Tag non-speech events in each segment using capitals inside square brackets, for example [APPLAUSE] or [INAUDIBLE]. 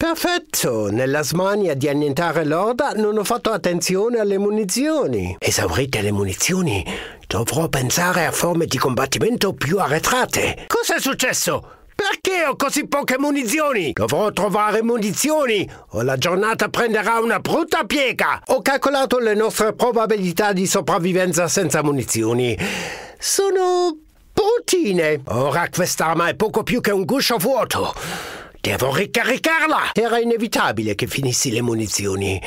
Perfetto, nella smania di annientare l'orda non ho fatto attenzione alle munizioni. Esaurite le munizioni, dovrò pensare a forme di combattimento più arretrate. Cos'è successo? Perché ho così poche munizioni? Dovrò trovare munizioni o la giornata prenderà una brutta piega. Ho calcolato le nostre probabilità di sopravvivenza senza munizioni. Sono bruttine. Ora quest'arma è poco più che un guscio vuoto. Devo ricaricarla! Era inevitabile che finissi le munizioni.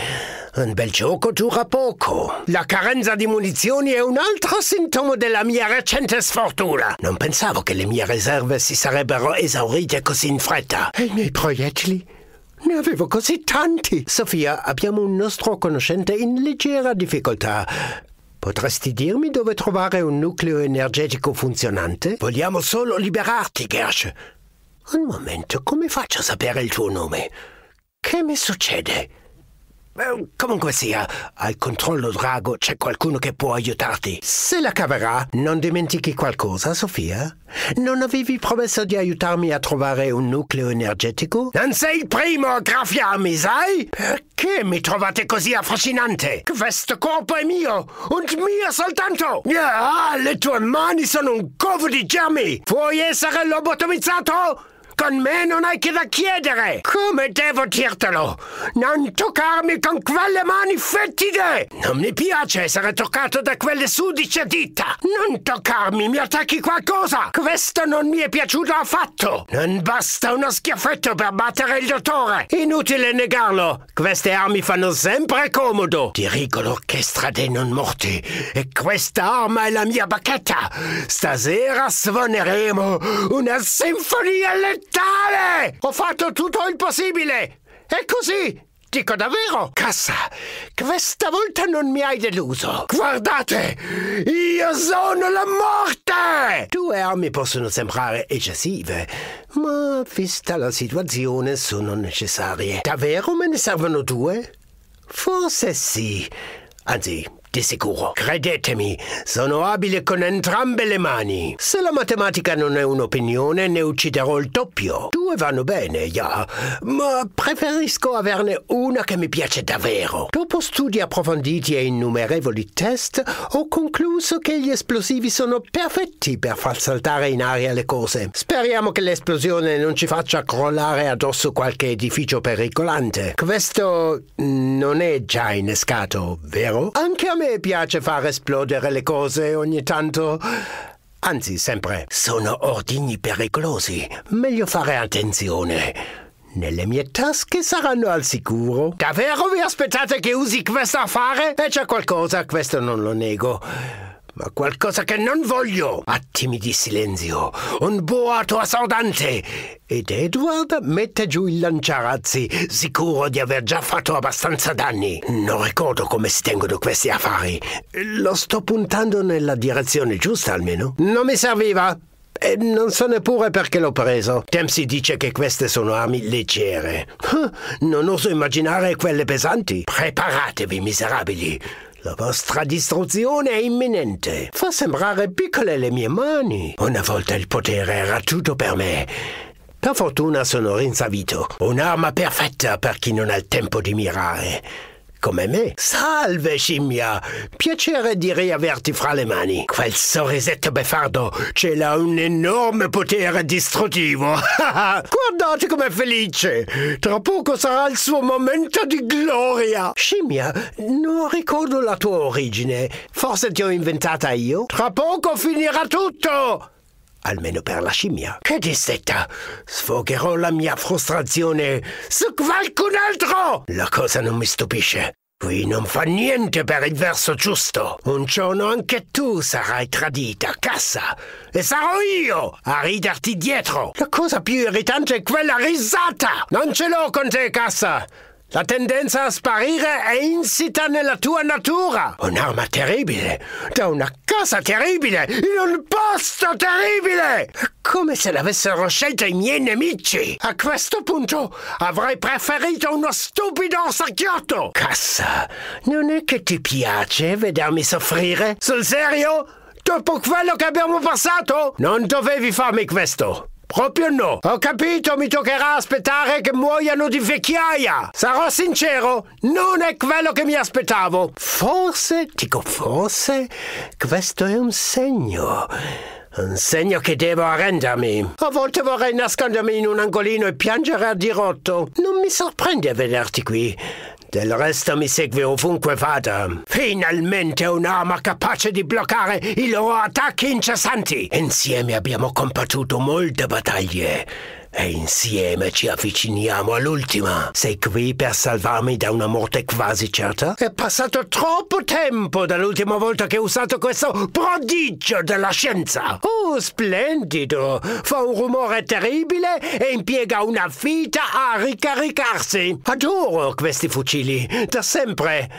Un bel gioco dura poco. La carenza di munizioni è un altro sintomo della mia recente sfortuna. Non pensavo che le mie riserve si sarebbero esaurite così in fretta. E i miei proiettili? Ne avevo così tanti! Sofia, abbiamo un nostro conoscente in leggera difficoltà. Potresti dirmi dove trovare un nucleo energetico funzionante? Vogliamo solo liberarti, Gersh. Un momento, come faccio a sapere il tuo nome? Che mi succede? Beh, comunque sia, al controllo drago c'è qualcuno che può aiutarti. Se la caverà, non dimentichi qualcosa, Sofia? Non avevi promesso di aiutarmi a trovare un nucleo energetico? Non sei il primo a graffiarmi, sai? Perché mi trovate così affascinante? Questo corpo è mio, un mio soltanto! Ah, le tue mani sono un covo di germi! Vuoi essere lobotomizzato? Con me non hai che da chiedere! Come devo dirtelo? Non toccarmi con quelle mani fettide! Non mi piace essere toccato da quelle sudice dita! Non toccarmi, mi attacchi qualcosa! Questo non mi è piaciuto affatto! Non basta uno schiaffetto per battere il dottore! Inutile negarlo! Queste armi fanno sempre comodo! Dirigo l'orchestra dei non morti e questa arma è la mia bacchetta! Stasera suoneremo una sinfonia leggera! mentale! Ho fatto tutto il possibile! È così! Dico davvero, Cassa, questa volta non mi hai deluso. Guardate, io sono la morte! Due armi possono sembrare eccessive, ma vista la situazione sono necessarie. Davvero me ne servono due? Forse sì. Anzi, di sicuro. Credetemi, sono abile con entrambe le mani. Se la matematica non è un'opinione, ne ucciderò il doppio. Due vanno bene, già, yeah. ma preferisco averne una che mi piace davvero. Dopo studi approfonditi e innumerevoli test, ho concluso che gli esplosivi sono perfetti per far saltare in aria le cose. Speriamo che l'esplosione non ci faccia crollare addosso qualche edificio pericolante. Questo mm, non è già innescato, vero? Anche a me me piace far esplodere le cose ogni tanto. Anzi, sempre. Sono ordigni pericolosi. Meglio fare attenzione. Nelle mie tasche saranno al sicuro. Davvero vi aspettate che usi questo affare? E eh, c'è qualcosa, questo non lo nego ma qualcosa che non voglio. Attimi di silenzio, un boato assordante. Ed Edward mette giù il lanciarazzi, sicuro di aver già fatto abbastanza danni. Non ricordo come si tengono questi affari. Lo sto puntando nella direzione giusta almeno. Non mi serviva. E non so neppure perché l'ho preso. Dempsey dice che queste sono armi leggere. Non oso immaginare quelle pesanti. Preparatevi, miserabili. La vostra distruzione è imminente. Fa sembrare piccole le mie mani. Una volta il potere era tutto per me. Per fortuna sono rinsavito. Un'arma perfetta per chi non ha il tempo di mirare come me. Salve, scimmia! Piacere di riaverti fra le mani. Quel sorrisetto beffardo ce l'ha un enorme potere distruttivo. [LAUGHS] Guardate com'è felice! Tra poco sarà il suo momento di gloria. Scimmia, non ricordo la tua origine. Forse ti ho inventata io. Tra poco finirà tutto! almeno per la scimmia. Che dissetta! Sfogherò la mia frustrazione su qualcun altro! La cosa non mi stupisce. Qui non fa niente per il verso giusto. Un giorno anche tu sarai tradita, cassa, e sarò io a riderti dietro. La cosa più irritante è quella risata. Non ce l'ho con te, cassa. La tendenza a sparire è insita nella tua natura. Un'arma terribile, da una casa terribile, in un posto terribile. Come se l'avessero scelta i miei nemici. A questo punto avrei preferito uno stupido orsacchiotto. Cassa, non è che ti piace vedermi soffrire? Sul serio? Dopo quello che abbiamo passato? Non dovevi farmi questo proprio no. Ho capito, mi toccherà aspettare che muoiano di vecchiaia. Sarò sincero, non è quello che mi aspettavo. Forse, dico forse, questo è un segno. Un segno che devo arrendermi. A volte vorrei nascondermi in un angolino e piangere a dirotto. Non mi sorprende vederti qui. Del resto mi segue ovunque vada. Finalmente un'arma capace di bloccare i loro attacchi incessanti. Insieme abbiamo combattuto molte battaglie e insieme ci avviciniamo all'ultima. Sei qui per salvarmi da una morte quasi certa? È passato troppo tempo dall'ultima volta che ho usato questo prodigio della scienza. Oh, splendido! Fa un rumore terribile e impiega una vita a ricaricarsi. Adoro questi fucili, da sempre.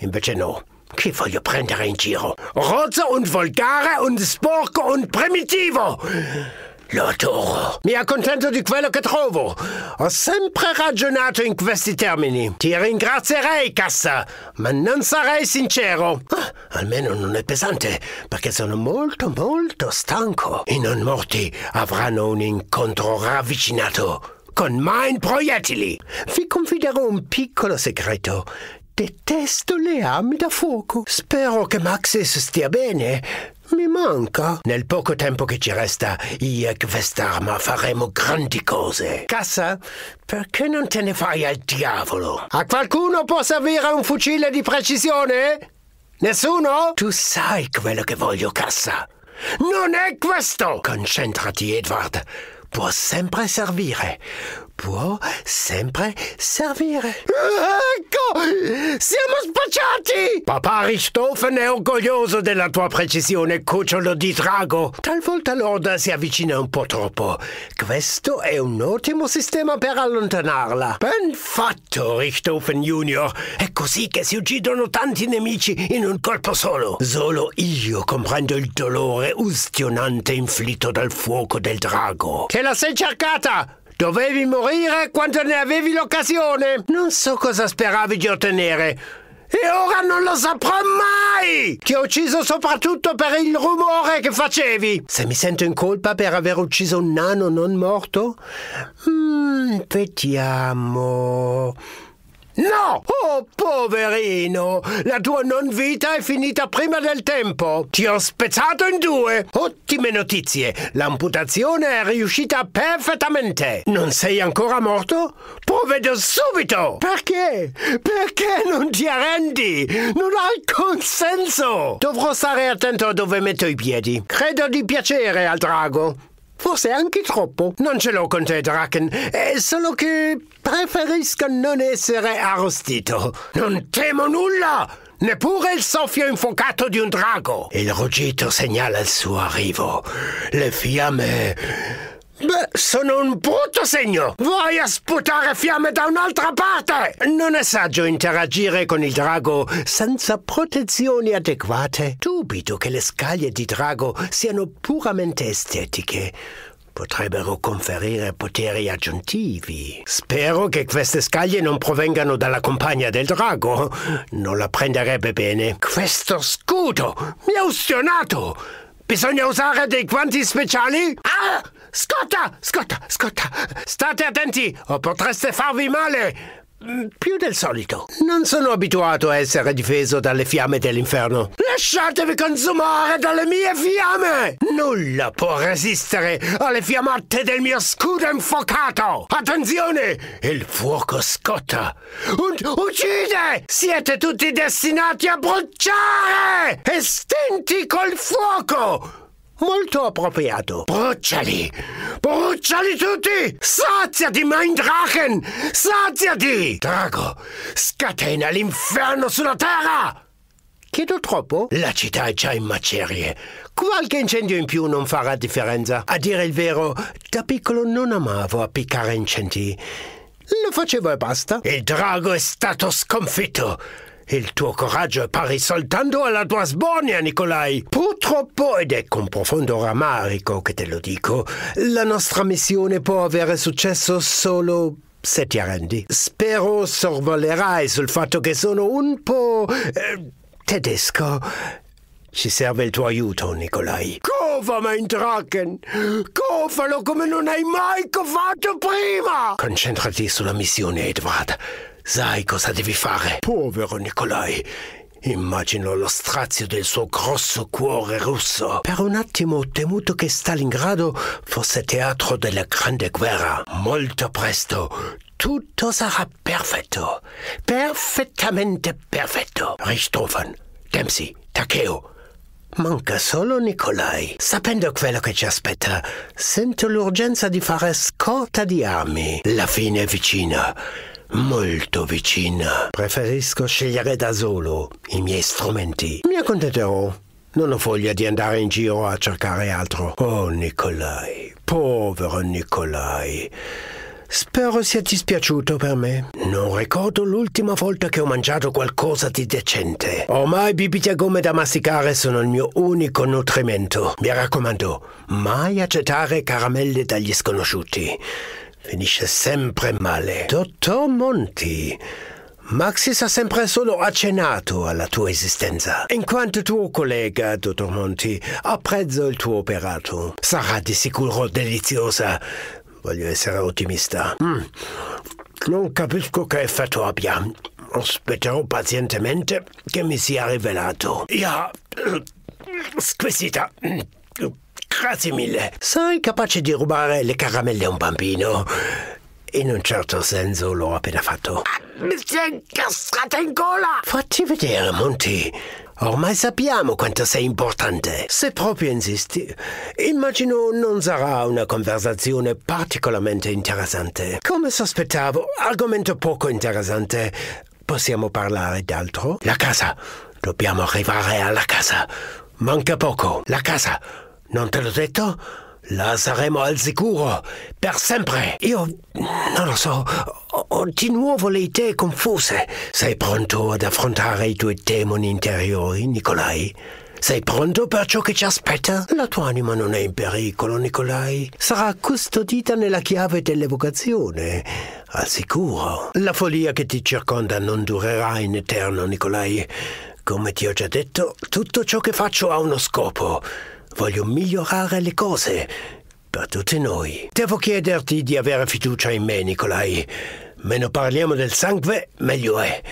Invece no. Chi voglio prendere in giro? Rozzo und volgare und sporco und primitivo! Lo adoro. Mi accontento di quello che trovo. Ho sempre ragionato in questi termini. Ti ringrazierei, Cassa, ma non sarei sincero. Ah, almeno non è pesante, perché sono molto, molto stanco. I non morti avranno un incontro ravvicinato con mine proiettili. Vi confiderò un piccolo segreto. Detesto le armi da fuoco. Spero che Maxis stia bene. Mi manca. Nel poco tempo che ci resta, io e quest'arma faremo grandi cose. Cassa, perché non te ne fai al diavolo? A qualcuno può servire un fucile di precisione? Nessuno? Tu sai quello che voglio, Cassa. Non è questo! Concentrati, Edward. Può sempre servire può sempre servire. Ecco! Siamo spacciati! Papà Richthofen è orgoglioso della tua precisione, cucciolo di drago. Talvolta l'orda si avvicina un po' troppo. Questo è un ottimo sistema per allontanarla. Ben fatto, Richthofen Junior. È così che si uccidono tanti nemici in un colpo solo. Solo io comprendo il dolore ustionante inflitto dal fuoco del drago. Te la sei cercata! Dovevi morire quando ne avevi l'occasione. Non so cosa speravi di ottenere. E ora non lo saprò mai! Ti ho ucciso soprattutto per il rumore che facevi! Se mi sento in colpa per aver ucciso un nano non morto? Mmm, vediamo. No! Oh, poverino! La tua non vita è finita prima del tempo! Ti ho spezzato in due! Ottime notizie! L'amputazione è riuscita perfettamente! Non sei ancora morto? Provvedo subito! Perché? Perché non ti arrendi? Non ha alcun senso! Dovrò stare attento a dove metto i piedi. Credo di piacere al drago. Forse anche troppo. Non ce l'ho con te, Draken. È eh, solo che preferisco non essere arrostito. Non temo nulla! Neppure il soffio infuocato di un drago. Il ruggito segnala il suo arrivo. Le fiamme Beh, sono un brutto segno! Vuoi a sputare fiamme da un'altra parte! Non è saggio interagire con il drago senza protezioni adeguate. Dubito che le scaglie di drago siano puramente estetiche potrebbero conferire poteri aggiuntivi. Spero che queste scaglie non provengano dalla compagna del drago. Non la prenderebbe bene. Questo scudo mi ha ustionato! Bisogna usare dei guanti speciali? Ah! Scotta! Scotta! Scotta! State attenti o potreste farvi male! Più del solito. Non sono abituato a essere difeso dalle fiamme dell'inferno. Lasciatevi consumare dalle mie fiamme! Nulla può resistere alle fiammate del mio scudo infuocato! Attenzione! Il fuoco scotta! Und uccide! Siete tutti destinati a bruciare! Estinti col fuoco! Molto appropriato. Bruciali! Bruciali tutti! Saziati, mein Drachen! Saziati! Drago, scatena l'inferno sulla terra! Chiedo troppo? La città è già in macerie. Qualche incendio in più non farà differenza. A dire il vero, da piccolo non amavo appiccare incendi. Lo facevo e basta. Il drago è stato sconfitto. Il tuo coraggio pari soltanto alla tua sbornia, Nicolai. Purtroppo, ed è con profondo rammarico che te lo dico, la nostra missione può avere successo solo se ti arrendi. Spero sorvolerai sul fatto che sono un po' eh, tedesco. Ci serve il tuo aiuto, Nicolai. Cova, Draken! Cofalo come non hai mai covato prima! Concentrati sulla missione, Edward. Sai cosa devi fare? Povero Nikolai. Immagino lo strazio del suo grosso cuore russo. Per un attimo ho temuto che Stalingrado fosse teatro della Grande Guerra. Molto presto tutto sarà perfetto. Perfettamente perfetto. Richthofen, Dempsey, Takeo. Manca solo Nikolai. Sapendo quello che ci aspetta, sento l'urgenza di fare scorta di armi. La fine è vicina molto vicina. Preferisco scegliere da solo i miei strumenti. Mi accontenterò. Non ho voglia di andare in giro a cercare altro. Oh, Nicolai, povero Nicolai. Spero sia dispiaciuto per me. Non ricordo l'ultima volta che ho mangiato qualcosa di decente. Ormai bibite a gomme da masticare sono il mio unico nutrimento. Mi raccomando, mai accettare caramelle dagli sconosciuti finisce sempre male. Dottor Monti, Maxis ha sempre solo accennato alla tua esistenza. In quanto tuo collega, dottor Monti, apprezzo il tuo operato. Sarà di sicuro deliziosa. Voglio essere ottimista. Mm. Non capisco che effetto abbia. Aspetterò pazientemente che mi sia rivelato. Ja, eh, squisita. Mm. Grazie mille. Sei capace di rubare le caramelle a un bambino? In un certo senso l'ho appena fatto. Mi sei incastrata in gola! Fatti vedere, Monty. Ormai sappiamo quanto sei importante. Se proprio insisti, immagino non sarà una conversazione particolarmente interessante. Come sospettavo, argomento poco interessante. Possiamo parlare d'altro? La casa. Dobbiamo arrivare alla casa. Manca poco. La casa. Non te l'ho detto? La saremo al sicuro, per sempre. Io, non lo so, ho di nuovo le idee confuse. Sei pronto ad affrontare i tuoi demoni interiori, Nicolai? Sei pronto per ciò che ci aspetta? La tua anima non è in pericolo, Nicolai. Sarà custodita nella chiave dell'evocazione, al sicuro. La follia che ti circonda non durerà in eterno, Nicolai. Come ti ho già detto, tutto ciò che faccio ha uno scopo. Voglio migliorare le cose per tutti noi. Devo chiederti di avere fiducia in me, Nicolai. Meno parliamo del sangue, meglio è.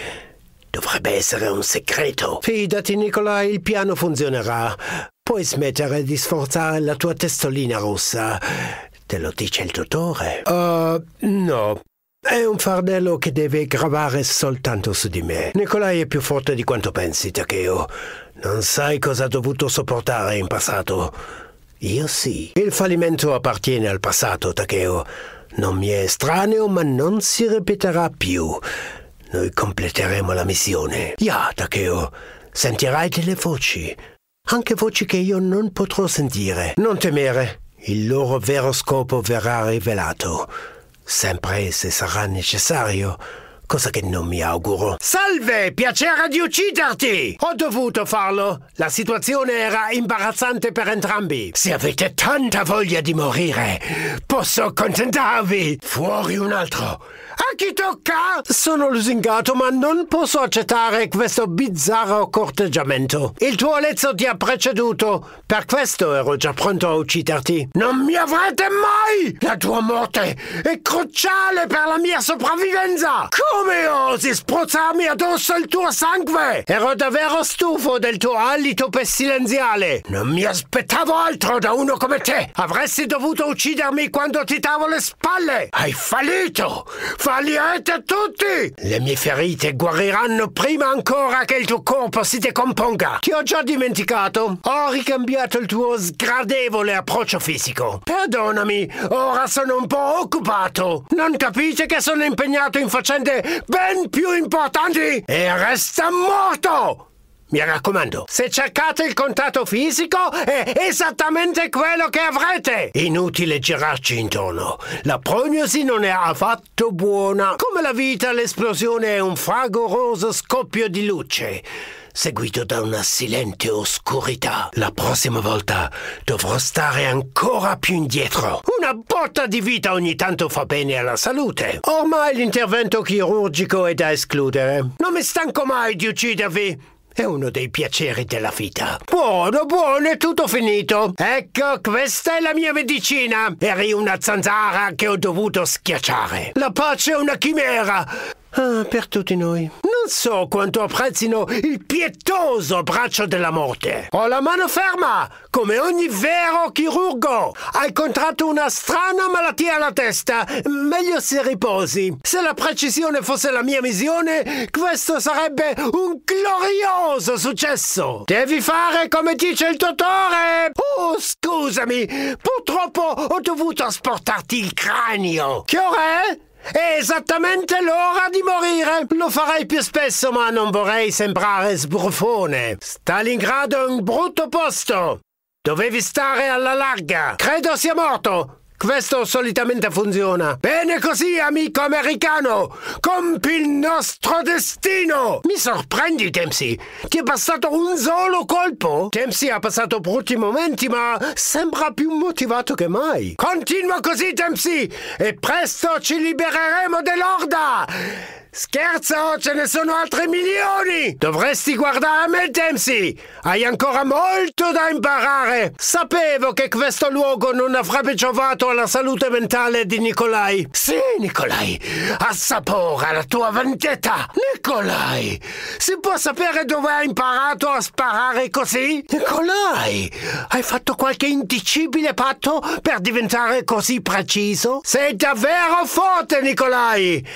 Dovrebbe essere un segreto. Fidati, Nicolai, il piano funzionerà. Puoi smettere di sforzare la tua testolina rossa. Te lo dice il dottore? Uh, no. È un fardello che deve gravare soltanto su di me. Nicolai è più forte di quanto pensi, Takeo. Non sai cosa ha dovuto sopportare in passato. Io sì. Il fallimento appartiene al passato, Takeo. Non mi è estraneo, ma non si ripeterà più. Noi completeremo la missione. Ya, Takeo, sentirai delle voci. Anche voci che io non potrò sentire. Non temere. Il loro vero scopo verrà rivelato. Sempre se sarà necessario cosa che non mi auguro. Salve, piacere di ucciderti! Ho dovuto farlo. La situazione era imbarazzante per entrambi. Se avete tanta voglia di morire, posso accontentarvi. Fuori un altro. A chi tocca? Sono lusingato, ma non posso accettare questo bizzarro corteggiamento. Il tuo lezzo ti ha preceduto. Per questo ero già pronto a ucciderti. Non mi avrete mai! La tua morte è cruciale per la mia sopravvivenza! Come? Come osi oh, spruzzarmi addosso il tuo sangue? Ero davvero stufo del tuo alito pestilenziale. Non mi aspettavo altro da uno come te. Avresti dovuto uccidermi quando ti davo le spalle. Hai fallito. Fallirete tutti. Le mie ferite guariranno prima ancora che il tuo corpo si decomponga. Ti ho già dimenticato. Ho ricambiato il tuo sgradevole approccio fisico. Perdonami, ora sono un po' occupato. Non capite che sono impegnato in faccende ben più importanti e resta morto! Mi raccomando, se cercate il contatto fisico è esattamente quello che avrete. Inutile girarci intorno. La prognosi non è affatto buona. Come la vita, l'esplosione è un fragoroso scoppio di luce seguito da una silente oscurità. La prossima volta dovrò stare ancora più indietro. Una botta di vita ogni tanto fa bene alla salute. Ormai l'intervento chirurgico è da escludere. Non mi stanco mai di uccidervi. È uno dei piaceri della vita. Buono, buono, è tutto finito. Ecco, questa è la mia medicina. Eri una zanzara che ho dovuto schiacciare. La pace è una chimera. Ah, per tutti noi. No! Non so quanto apprezzino il pietoso braccio della morte. Ho la mano ferma, come ogni vero chirurgo. Hai contratto una strana malattia alla testa. Meglio se riposi. Se la precisione fosse la mia missione, questo sarebbe un glorioso successo. Devi fare come dice il dottore. Oh, scusami. Purtroppo ho dovuto asportarti il cranio. Che ora è? È esattamente l'ora di morire! Lo farei più spesso, ma non vorrei sembrare sbruffone. Stalingrado è un brutto posto! Dovevi stare alla larga! Credo sia morto! Questo solitamente funziona. Bene così, amico americano! Compi il nostro destino! Mi sorprendi, Dempsey! Ti è passato un solo colpo? Dempsey ha passato brutti momenti, ma sembra più motivato che mai. Continua così, Dempsey! E presto ci libereremo dell'orda! Scherzo, ce ne sono altri milioni! Dovresti guardare a me, Dempsey! Hai ancora molto da imparare! Sapevo che questo luogo non avrebbe giovato alla salute mentale di Nicolai. Sì, Nicolai! Assapora la tua vendetta! Nicolai! Si può sapere dove hai imparato a sparare così? Nicolai! Hai fatto qualche indicibile patto per diventare così preciso? Sei davvero forte, Nicolai!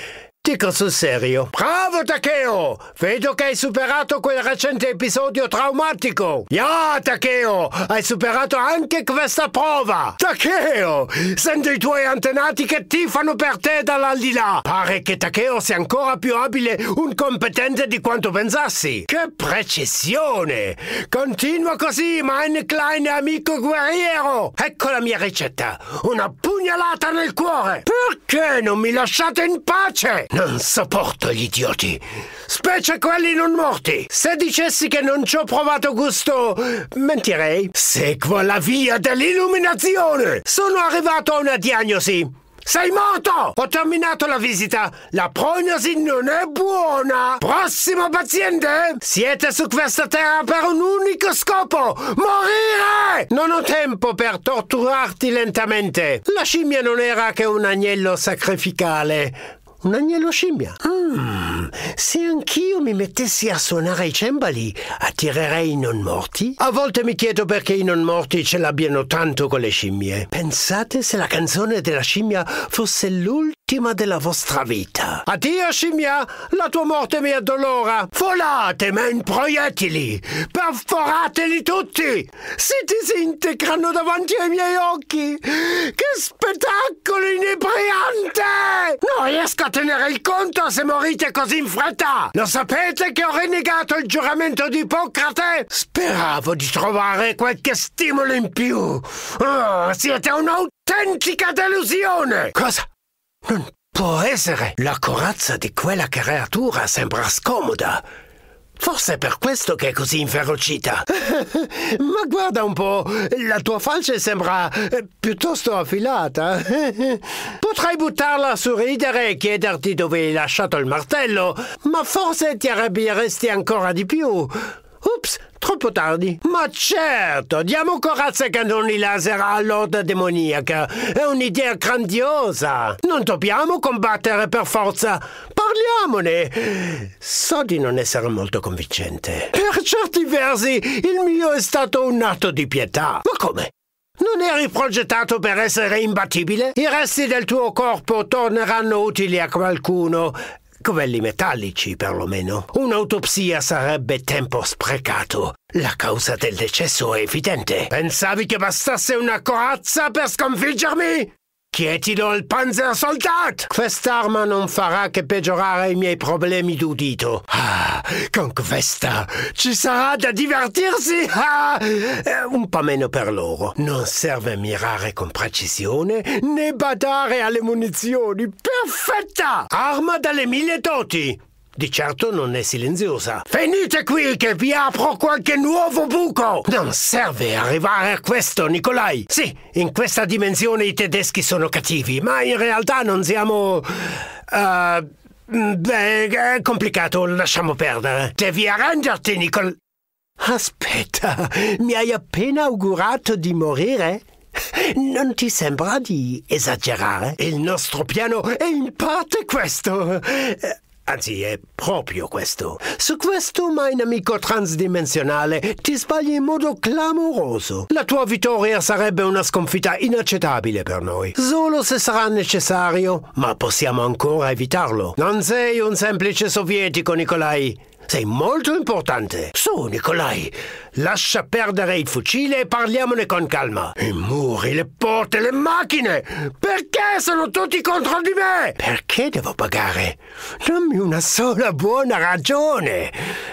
Dico sul serio. Bravo Takeo! Vedo che hai superato quel recente episodio traumatico. Ya, yeah, Takeo! Hai superato anche questa prova. Takeo! Sento i tuoi antenati che tifano per te dall'aldilà. Pare che Takeo sia ancora più abile e competente di quanto pensassi. Che precisione! Continua così, mein klein amico guerriero! Ecco la mia ricetta. Una pugnalata nel cuore. Perché non mi lasciate in pace? Non sopporto gli idioti, specie quelli non morti. Se dicessi che non ci ho provato gusto, mentirei. Seguo la via dell'illuminazione. Sono arrivato a una diagnosi. Sei morto! Ho terminato la visita. La prognosi non è buona. Prossimo paziente! Siete su questa terra per un unico scopo! Morire! Non ho tempo per torturarti lentamente. La scimmia non era che un agnello sacrificale un agnello scimmia. Mm, se anch'io mi mettessi a suonare i cembali, attirerei i non morti? A volte mi chiedo perché i non morti ce l'abbiano tanto con le scimmie. Pensate se la canzone della scimmia fosse l'ultima vittima della vostra vita. Addio, scimmia! La tua morte mi addolora! Volate, men proiettili! Perforateli tutti! Si disintegrano davanti ai miei occhi! Che spettacolo inebriante! Non riesco a tenere il conto se morite così in fretta! Lo sapete che ho rinnegato il giuramento di Ippocrate? Speravo di trovare qualche stimolo in più! Oh, siete un'autentica delusione! Cosa? Non può essere la corazza di quella creatura sembra scomoda. Forse è per questo che è così inferocita. [LAUGHS] Ma guarda un po', la tua falce sembra eh, piuttosto affilata. [LAUGHS] Potrei buttarla a sorridere e chiederti dove hai lasciato il martello, ma forse ti arrabbieresti ancora di più. Ups, troppo tardi. Ma certo, diamo corazza ai cannoni laser all'orda demoniaca. È un'idea grandiosa. Non dobbiamo combattere per forza. Parliamone. So di non essere molto convincente. Per certi versi, il mio è stato un atto di pietà. Ma come? Non eri progettato per essere imbattibile? I resti del tuo corpo torneranno utili a qualcuno covelli metallici perlomeno. Un'autopsia sarebbe tempo sprecato. La causa del decesso è evidente. Pensavi che bastasse una corazza per sconfiggermi? Chiedilo al Panzersoldat! Quest'arma non farà che peggiorare i miei problemi d'udito. Ah, con questa ci sarà da divertirsi! Ah, eh, un po' meno per loro. Non serve mirare con precisione né badare alle munizioni. Perfetta! Arma dalle mille doti! Di certo non è silenziosa. Venite qui che vi apro qualche nuovo buco! Non serve arrivare a questo, Nikolai! Sì, in questa dimensione i tedeschi sono cattivi, ma in realtà non siamo... Uh, beh, è complicato, lasciamo perdere. Devi arrangiarti, Nicol... Aspetta, mi hai appena augurato di morire? Non ti sembra di esagerare? Il nostro piano è in parte questo. Anzi, è proprio questo. Su questo, mio amico transdimensionale, ti sbagli in modo clamoroso. La tua vittoria sarebbe una sconfitta inaccettabile per noi. Solo se sarà necessario, ma possiamo ancora evitarlo. Non sei un semplice sovietico, Nikolai. Sei molto importante. Su, Nicolai, lascia perdere il fucile e parliamone con calma. I muri, le porte, le macchine. Perché sono tutti contro di me? Perché devo pagare? Dammi una sola buona ragione.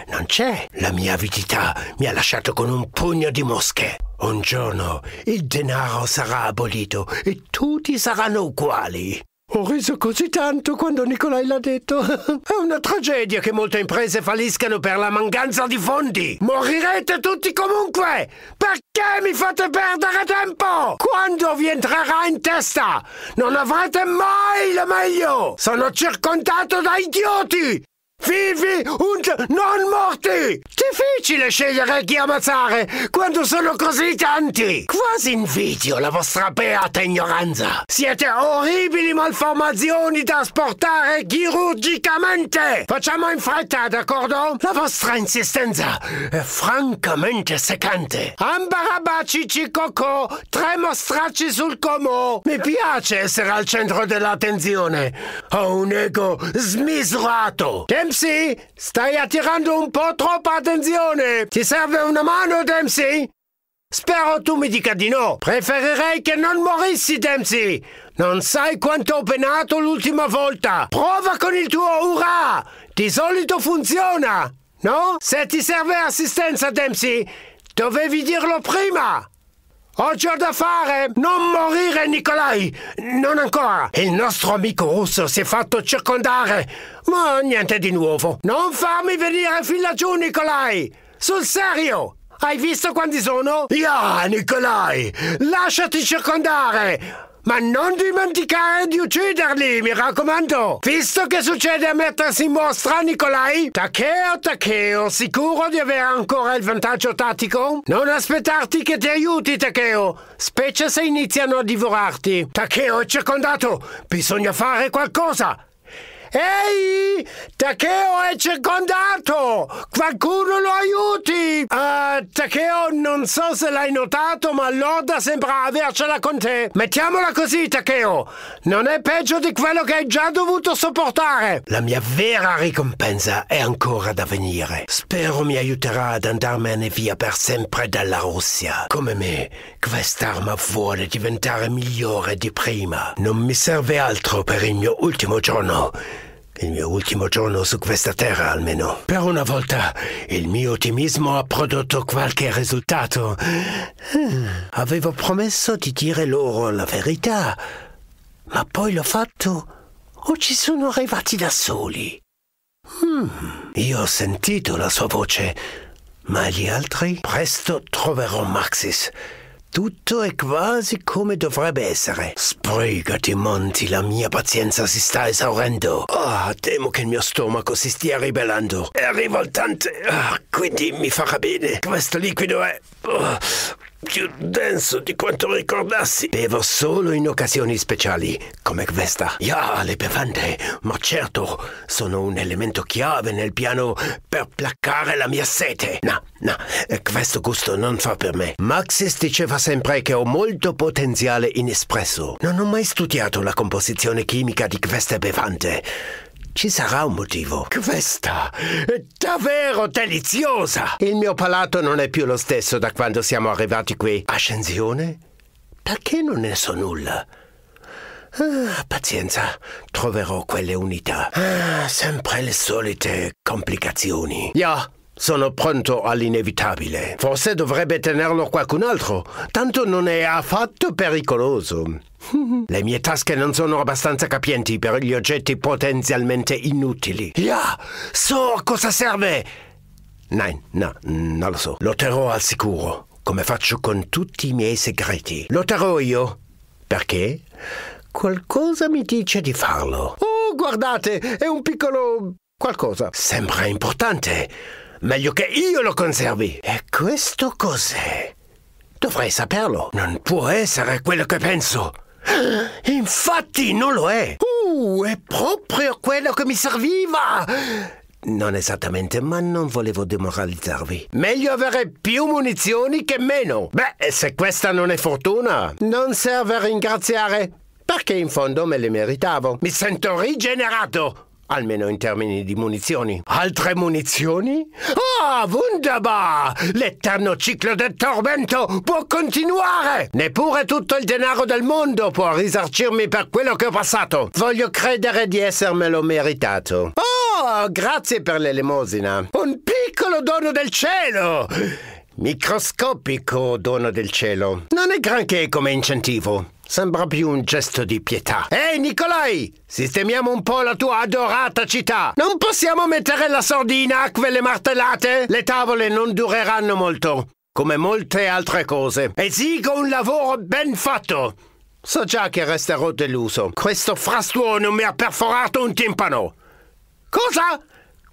Non c'è. La mia avidità mi ha lasciato con un pugno di mosche. Un giorno il denaro sarà abolito e tutti saranno uguali. Ho riso così tanto quando Nicolai l'ha detto. È una tragedia che molte imprese falliscano per la mancanza di fondi. Morirete tutti comunque! Perché mi fate perdere tempo? Quando vi entrerà in testa, non avrete mai il meglio! Sono circondato da idioti! Vivi und non morti! Difficile scegliere chi ammazzare quando sono così tanti! Quasi invidio la vostra beata ignoranza! Siete orribili malformazioni da asportare chirurgicamente! Facciamo in fretta, d'accordo? La vostra insistenza è francamente seccante! Ambarabaci cicocò, tre mostracci sul comò! Mi piace essere al centro dell'attenzione! Ho un ego smisurato! Che Dempsey, stai attirando un po' troppa attenzione. Ti serve una mano, Dempsey? Spero tu mi dica di no. Preferirei che non morissi, Dempsey. Non sai quanto ho penato l'ultima volta. Prova con il tuo urà. Di solito funziona. No? Se ti serve assistenza, Dempsey, dovevi dirlo prima. Ho già da fare! Non morire, Nicolai! Non ancora! Il nostro amico russo si è fatto circondare! Ma niente di nuovo! Non farmi venire fin laggiù, Nicolai! Sul serio! Hai visto quanti sono? Ya, yeah, Nicolai! Lasciati circondare! Ma non dimenticare di ucciderli, mi raccomando! Visto che succede a mettersi in mostra, Nicolai, Takeo Takeo, sicuro di avere ancora il vantaggio tattico? Non aspettarti che ti aiuti, Takeo, specie se iniziano a divorarti. Takeo è circondato, bisogna fare qualcosa! Ehi, Takeo è circondato! Qualcuno lo aiuti! Uh, Takeo, non so se l'hai notato, ma Loda sembra avercela con te. Mettiamola così, Takeo! Non è peggio di quello che hai già dovuto sopportare! La mia vera ricompensa è ancora da venire. Spero mi aiuterà ad andarmene via per sempre dalla Russia. Come me, quest'arma vuole diventare migliore di prima. Non mi serve altro per il mio ultimo giorno il mio ultimo giorno su questa terra almeno. Per una volta il mio ottimismo ha prodotto qualche risultato. Ah, avevo promesso di dire loro la verità, ma poi l'ho fatto o ci sono arrivati da soli. Hmm. Io ho sentito la sua voce, ma gli altri? Presto troverò Maxis tutto è quasi come dovrebbe essere. Sbrigati, Monti, la mia pazienza si sta esaurendo. Ah, oh, temo che il mio stomaco si stia ribellando. È rivoltante, oh, quindi mi farà bene. Questo liquido è... Oh, più denso di quanto ricordassi. Bevo solo in occasioni speciali, come questa. Ja, le bevande, ma certo, sono un elemento chiave nel piano per placare la mia sete. No, no, eh, questo gusto non fa per me. Maxis diceva sempre che ho molto potenziale in espresso. Non ho mai studiato la composizione chimica di queste bevande. Ci sarà un motivo. Questa è davvero deliziosa! Il mio palato non è più lo stesso da quando siamo arrivati qui. Ascensione? Perché non ne so nulla? Ah, pazienza, troverò quelle unità. Ah, sempre le solite complicazioni. Ja, sono pronto all'inevitabile. Forse dovrebbe tenerlo qualcun altro, tanto non è affatto pericoloso. [LAUGHS] Le mie tasche non sono abbastanza capienti per gli oggetti potenzialmente inutili. Yeah, so a cosa serve! Nein, no, non lo so. Lo terrò al sicuro, come faccio con tutti i miei segreti. Lo terrò io. Perché? Qualcosa mi dice di farlo. Oh, guardate, è un piccolo... qualcosa. Sembra importante. Meglio che io lo conservi. E questo cos'è? Dovrei saperlo. Non può essere quello che penso. [GASPS] Infatti non lo è. Uh, è proprio quello che mi serviva. Non esattamente, ma non volevo demoralizzarvi. Meglio avere più munizioni che meno. Beh, se questa non è fortuna, non serve a ringraziare. Perché in fondo me le meritavo. Mi sento rigenerato. Almeno in termini di munizioni. Altre munizioni? Ah, oh, wunderbar! L'eterno ciclo del tormento può continuare! Neppure tutto il denaro del mondo può risarcirmi per quello che ho passato. Voglio credere di essermelo meritato. Oh, grazie per l'elemosina. Un piccolo dono del cielo! Microscopico dono del cielo. Non è granché come incentivo. Sembra più un gesto di pietà. Ehi, Nicolai! Sistemiamo un po' la tua adorata città! Non possiamo mettere la sordina a quelle martellate? Le tavole non dureranno molto, come molte altre cose. Esigo un lavoro ben fatto! So già che resterò deluso. Questo frastuono mi ha perforato un timpano. Cosa?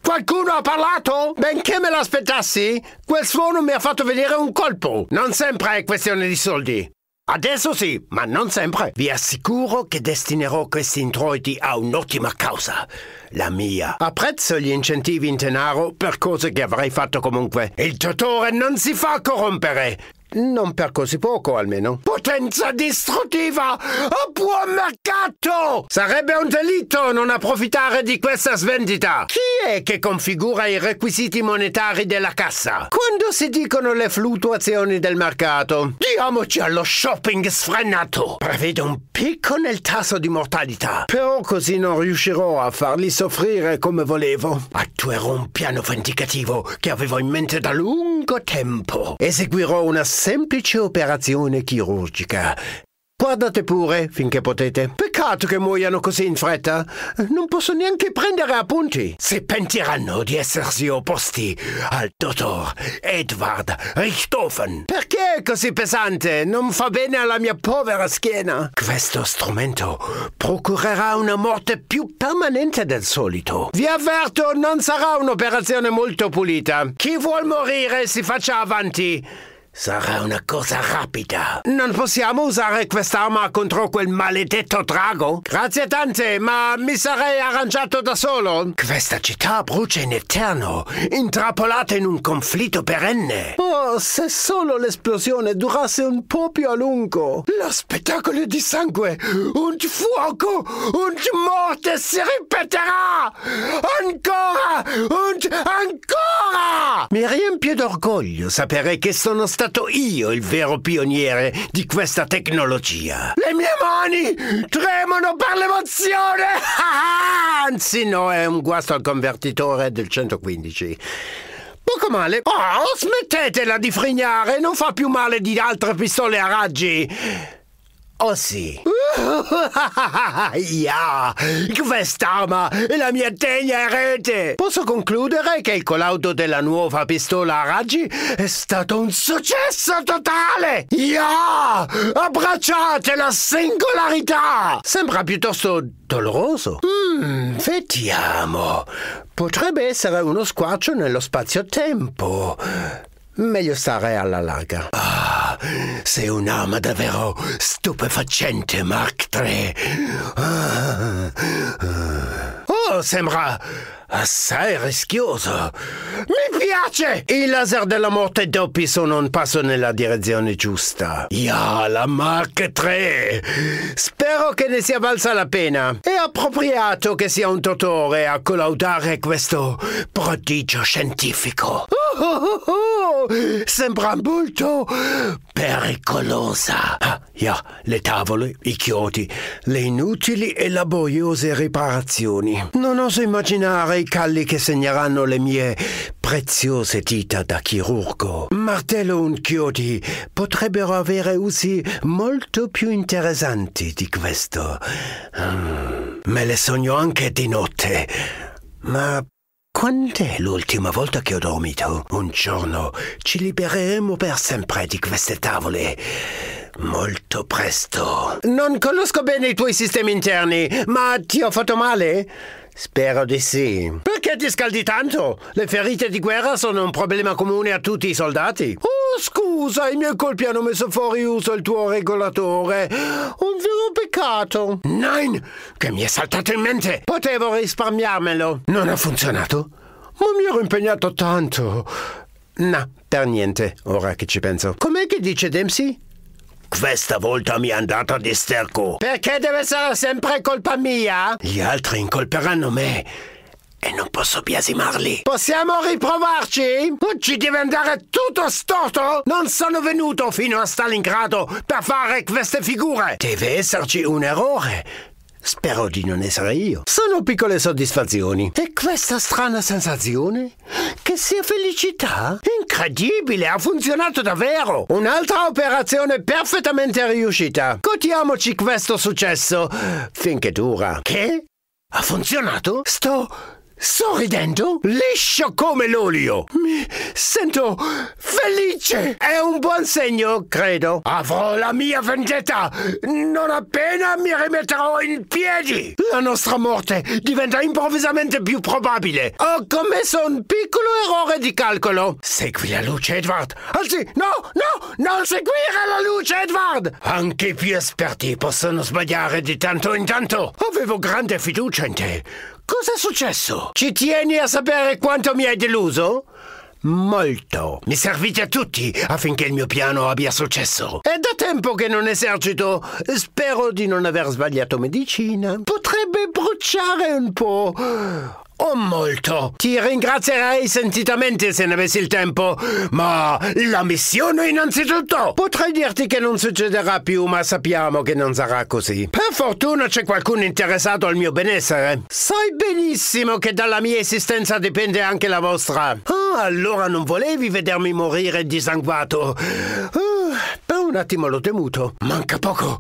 Qualcuno ha parlato? Benché me l'aspettassi, quel suono mi ha fatto venire un colpo. Non sempre è questione di soldi. Adesso sì, ma non sempre. Vi assicuro che destinerò questi introiti a un'ottima causa, la mia. Apprezzo gli incentivi in denaro per cose che avrei fatto comunque. Il tutore non si fa corrompere. Non per così poco, almeno. Potenza distruttiva! A buon mercato! Sarebbe un delitto non approfittare di questa svendita! Chi è che configura i requisiti monetari della cassa? Quando si dicono le fluttuazioni del mercato? Diamoci allo shopping sfrenato! Prevedo un picco nel tasso di mortalità. Però così non riuscirò a farli soffrire come volevo. Attuerò un piano vendicativo che avevo in mente da lungo tempo. Eseguirò una semplice operazione chirurgica. Guardate pure finché potete. Peccato che muoiano così in fretta. Non posso neanche prendere appunti. Si pentiranno di essersi opposti al dottor Edward Richthofen. Perché è così pesante? Non fa bene alla mia povera schiena. Questo strumento procurerà una morte più permanente del solito. Vi avverto, non sarà un'operazione molto pulita. Chi vuol morire si faccia avanti. Sarà una cosa rapida. Non possiamo usare quest'arma contro quel maledetto drago? Grazie tante, ma mi sarei arrangiato da solo. Questa città brucia in eterno, intrappolata in un conflitto perenne. Oh, se solo l'esplosione durasse un po' più a lungo. Lo spettacolo di sangue, un fuoco, un morte si ripeterà! Ancora! Un ancora! Mi riempie d'orgoglio sapere che sono stato stato io il vero pioniere di questa tecnologia. Le mie mani tremano per l'emozione! [LAUGHS] Anzi, no, è un guasto al convertitore del 115. Poco male. Oh, smettetela di frignare, non fa più male di altre pistole a raggi. Oh sì. ja, [LAUGHS] quest'arma è la mia degna erede. Posso concludere che il collaudo della nuova pistola a raggi è stato un successo totale. Yeah! abbracciate la singolarità. Sembra piuttosto doloroso. Mm, vediamo. Potrebbe essere uno squarcio nello spazio-tempo. Meglio stare alla larga. Ah. Sei un'ama davvero stupefacente, Mark III. Ah. Oh, sembra Assai rischioso. Mi piace! I laser della morte doppi sono un passo nella direzione giusta. Ya, la Mark 3! Spero che ne sia valsa la pena. È appropriato che sia un dottore a collaudare questo prodigio scientifico. Oh, oh, oh, Sembra molto pericolosa. Ah, ya, le tavole, i chiodi, le inutili e laboriose riparazioni. Non oso immaginare i calli che segneranno le mie preziose dita da chirurgo. Martello e Chiodi potrebbero avere usi molto più interessanti di questo. Mm. Me le sogno anche di notte. Ma quando è l'ultima volta che ho dormito? Un giorno ci libereremo per sempre di queste tavole. Molto presto. Non conosco bene i tuoi sistemi interni, ma ti ho fatto male? Spero di sì. Perché ti scaldi tanto? Le ferite di guerra sono un problema comune a tutti i soldati. Oh, scusa, i miei colpi hanno messo fuori uso il tuo regolatore. Un vero peccato. Nein, che mi è saltato in mente. Potevo risparmiarmelo. Non ha funzionato? Ma mi ero impegnato tanto. No, per niente, ora che ci penso. Com'è che dice Dempsey? Questa volta mi è andata di sterco. Perché deve essere sempre colpa mia? Gli altri incolperanno me. E non posso biasimarli. Possiamo riprovarci? Ci deve andare tutto storto? Non sono venuto fino a Stalingrado per fare queste figure. Deve esserci un errore. Spero di non essere io. Sono piccole soddisfazioni. E questa strana sensazione? Che sia felicità? Incredibile, ha funzionato davvero. Un'altra operazione perfettamente riuscita. Godiamoci questo successo finché dura. Che? Ha funzionato? Sto Sorridendo, liscio come l'olio. Mi sento felice. È un buon segno, credo. Avrò la mia vendetta. Non appena mi rimetterò in piedi. La nostra morte diventa improvvisamente più probabile. Ho commesso un piccolo errore di calcolo. Segui la luce, Edward. Anzi, no, no, non seguire la luce, Edward. Anche i più esperti possono sbagliare di tanto in tanto. Avevo grande fiducia in te. Cos'è successo? Ci tieni a sapere quanto mi hai deluso? Molto. Mi servite a tutti affinché il mio piano abbia successo. È da tempo che non esercito. Spero di non aver sbagliato medicina. Potrebbe bruciare un po' o molto! Ti ringrazierei sentitamente se ne avessi il tempo, ma la missione innanzitutto! Potrei dirti che non succederà più, ma sappiamo che non sarà così. Per fortuna c'è qualcuno interessato al mio benessere. Sai benissimo che dalla mia esistenza dipende anche la vostra. Ah, allora non volevi vedermi morire disanguato. Uh, per un attimo l'ho temuto. Manca poco,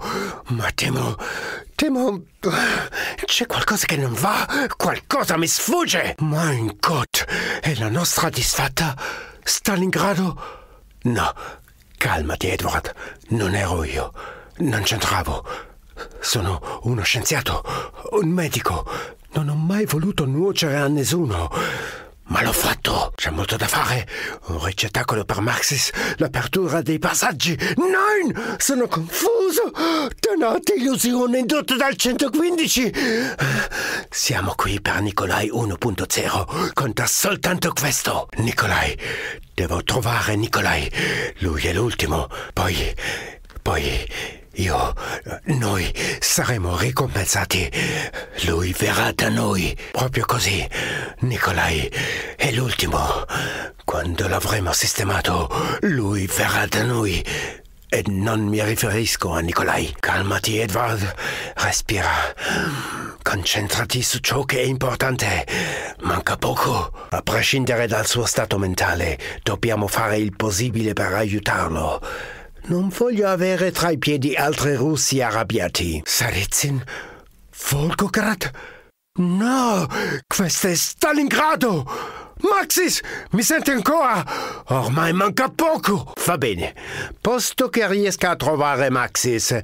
ma temo attimo. C'è qualcosa che non va, qualcosa mi sfugge. Mein Gott, è la nostra disfatta? Stalingrado? No, calmati, Edward. Non ero io. Non c'entravo. Sono uno scienziato, un medico. Non ho mai voluto nuocere a nessuno. Ma l'ho fatto! C'è molto da fare! Un ricettacolo per Maxis! L'apertura dei passaggi! Nein! Sono confuso! Tenate illusione indotta dal 115! Siamo qui per Nicolai 1.0. Conta soltanto questo! Nicolai! Devo trovare Nicolai! Lui è l'ultimo! Poi... poi... Io, noi saremo ricompensati. Lui verrà da noi. Proprio così. Nicolai è l'ultimo. Quando l'avremo sistemato, lui verrà da noi. E non mi riferisco a Nicolai. Calmati, Edward. Respira. Concentrati su ciò che è importante. Manca poco. A prescindere dal suo stato mentale, dobbiamo fare il possibile per aiutarlo. Non voglio avere tra i piedi altri russi arrabbiati. Sarezin? Volgograd? No! Questo è Stalingrado! Maxis! Mi sente ancora? Ormai manca poco! Va bene. Posto che riesca a trovare Maxis,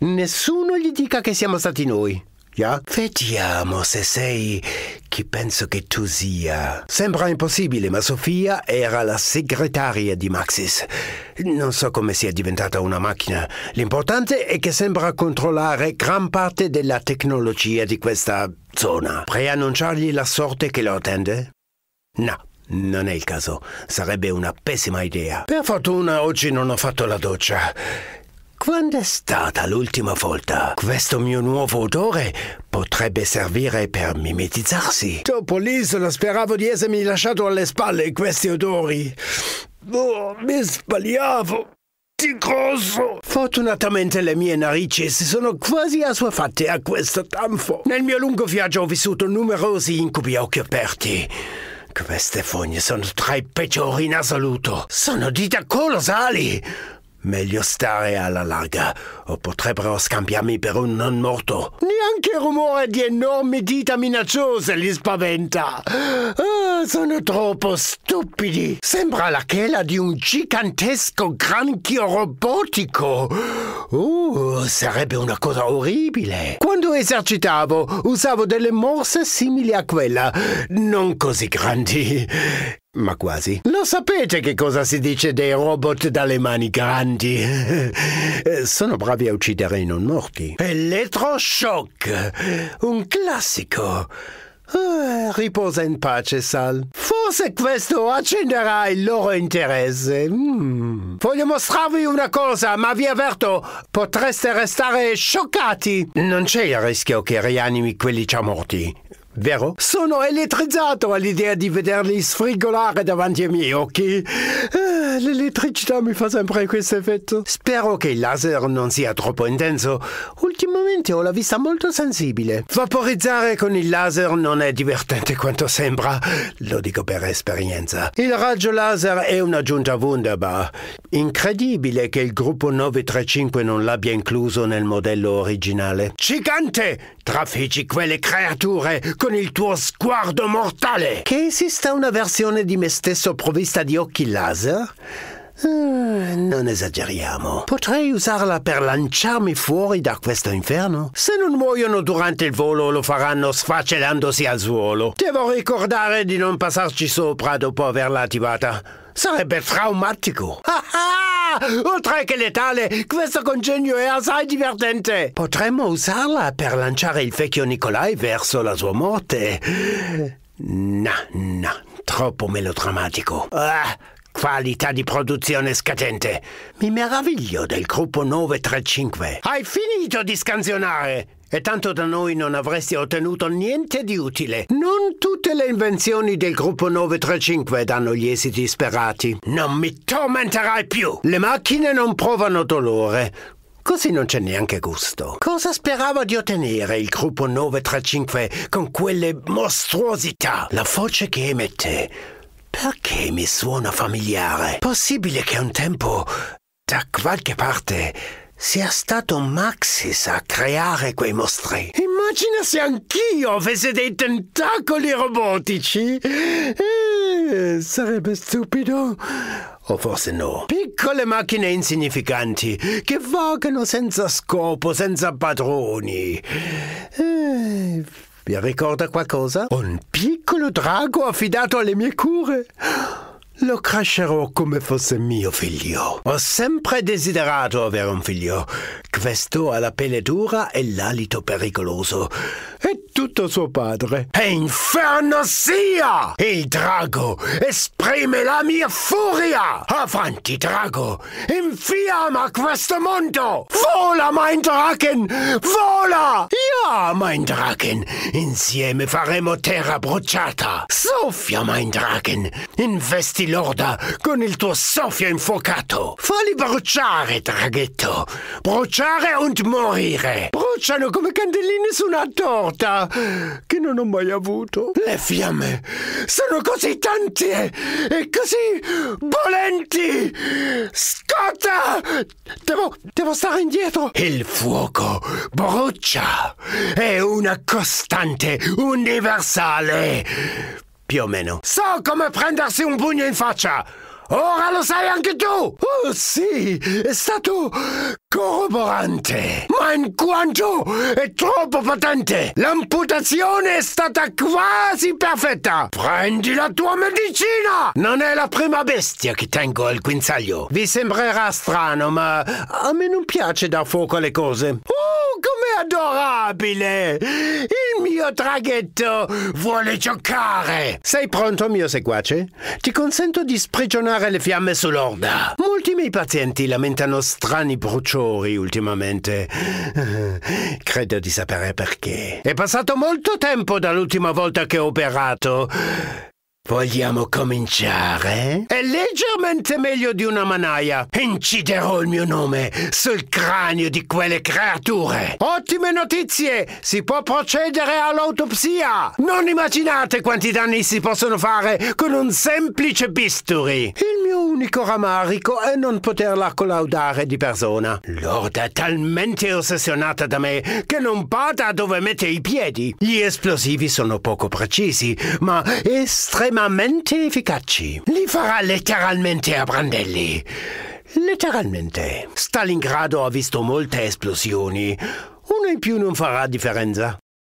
nessuno gli dica che siamo stati noi. Yeah? Vediamo se sei chi penso che tu sia. Sembra impossibile, ma Sofia era la segretaria di Maxis. Non so come sia diventata una macchina. L'importante è che sembra controllare gran parte della tecnologia di questa zona. Preannunciargli la sorte che lo attende? No, non è il caso, sarebbe una pessima idea. Per fortuna oggi non ho fatto la doccia. Quando è stata l'ultima volta? Questo mio nuovo odore potrebbe servire per mimetizzarsi. Dopo l'isola speravo di essermi lasciato alle spalle questi odori. Oh, mi sbagliavo. Di grosso! Fortunatamente le mie narici si sono quasi assuefatte a questo tanfo. Nel mio lungo viaggio ho vissuto numerosi incubi a occhi aperti. Queste fogne sono tra i peggiori in assoluto. Sono dita colossali! Meglio stare alla larga, o potrebbero scambiarmi per un non morto. Neanche il rumore di enormi dita minacciose li spaventa. Ah, sono troppo stupidi. Sembra la chela di un gigantesco granchio robotico. Uh, sarebbe una cosa orribile. Quando esercitavo, usavo delle morse simili a quella, non così grandi ma quasi. Lo sapete che cosa si dice dei robot dalle mani grandi? [LAUGHS] Sono bravi a uccidere i non morti. Elettroshock, un classico. Eh, riposa in pace, Sal. Forse questo accenderà il loro interesse. Mm. Voglio mostrarvi una cosa, ma vi avverto, potreste restare scioccati. Non c'è il rischio che rianimi quelli già morti vero? Sono elettrizzato all'idea di vederli sfrigolare davanti ai miei occhi. Eh, l'elettricità mi fa sempre questo effetto. Spero che il laser non sia troppo intenso. Ultimamente ho la vista molto sensibile. Vaporizzare con il laser non è divertente [LAUGHS] quanto sembra. Lo dico per esperienza. Il raggio laser è un'aggiunta wunderbar. Incredibile che il gruppo 935 non l'abbia incluso nel modello originale. Gigante! Traffici quelle creature! con il tuo sguardo mortale. Che esista una versione di me stesso provvista di occhi laser? Ah, non esageriamo. Potrei usarla per lanciarmi fuori da questo inferno? Se non muoiono durante il volo lo faranno sfacellandosi al suolo. Devo ricordare di non passarci sopra dopo averla attivata. Sarebbe traumatico. Ah ah! Oltre che letale, questo congegno è assai divertente. Potremmo usarla per lanciare il vecchio Nicolai verso la sua morte. No, no, troppo melodrammatico. Ah, qualità di produzione scadente. Mi meraviglio del gruppo 935. Hai finito di scansionare? E tanto da noi non avresti ottenuto niente di utile. Non tutte le invenzioni del gruppo 935 danno gli esiti sperati. Non mi tormenterai più! Le macchine non provano dolore. Così non c'è neanche gusto. Cosa sperava di ottenere il gruppo 935 con quelle mostruosità? La voce che emette. Perché mi suona familiare? Possibile che un tempo, da qualche parte, sia stato Maxis a creare quei mostri. Immagina se anch'io avessi dei tentacoli robotici. Eh, sarebbe stupido. O forse no. Piccole macchine insignificanti che vagano senza scopo, senza padroni. Eh, vi ricorda qualcosa? Un piccolo drago affidato alle mie cure. Lo crescerò come fosse mio figlio. Ho sempre desiderato avere un figlio questo ha la pelle dura e l'alito pericoloso. E tutto suo padre. E inferno sia! Il drago esprime la mia furia! Avanti, drago! Infiamma questo mondo! Vola, mein Draken! Vola! Ja, mein Draken! Insieme faremo terra bruciata! Soffia, mein Draken! Investi l'orda con il tuo soffio infuocato! Falli bruciare, draghetto! Bruciare! mangiare und morire. Bruciano come candeline su una torta che non ho mai avuto. Le fiamme sono così tante e così bolenti. Scotta! Devo, devo stare indietro. Il fuoco brucia. È una costante universale. Più o meno. So come prendersi un pugno in faccia. Ora lo sai anche tu! Oh sì, è stato corroborante, ma in quanto è troppo potente, l'amputazione è stata quasi perfetta. Prendi la tua medicina! Non è la prima bestia che tengo al guinzaglio. Vi sembrerà strano, ma a me non piace dar fuoco alle cose. Oh, com'è adorabile! Il mio traghetto vuole giocare! Sei pronto, mio seguace? Ti consento di sprigionare le fiamme sull'orda. Molti miei pazienti lamentano strani bruciori errori ultimamente. Credo di sapere perché. È passato molto tempo dall'ultima volta che ho operato Vogliamo cominciare? È leggermente meglio di una manaia. Inciderò il mio nome sul cranio di quelle creature. Ottime notizie! Si può procedere all'autopsia! Non immaginate quanti danni si possono fare con un semplice bisturi! Il mio unico rammarico è non poterla collaudare di persona. Lorda è talmente ossessionata da me che non bada dove mette i piedi. Gli esplosivi sono poco precisi, ma estremamente estremamente efficaci. Li farà letteralmente a brandelli. Letteralmente. Stalingrado ha visto molte esplosioni. Una in più non farà differenza.